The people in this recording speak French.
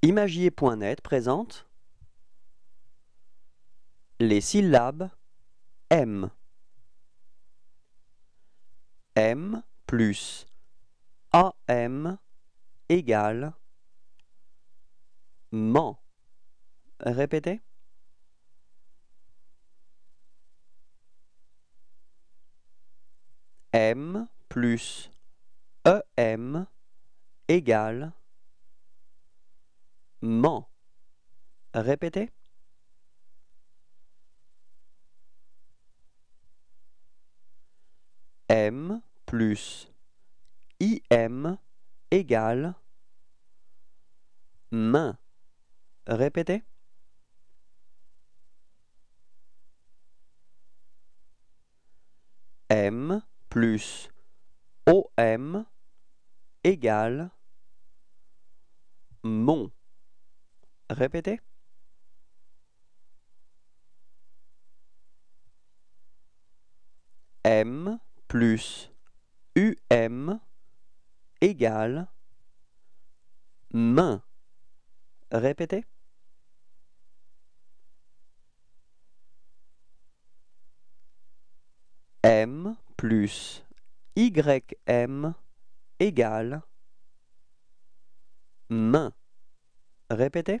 Imagier.net présente les syllabes M. M plus AM égale ment. Répétez. M plus EM égale M. Répétez. M plus I-M égale main. Répétez. M plus OM égale mon. Répétez. M plus UM égale main. Répétez. M plus YM égale main. Répétez.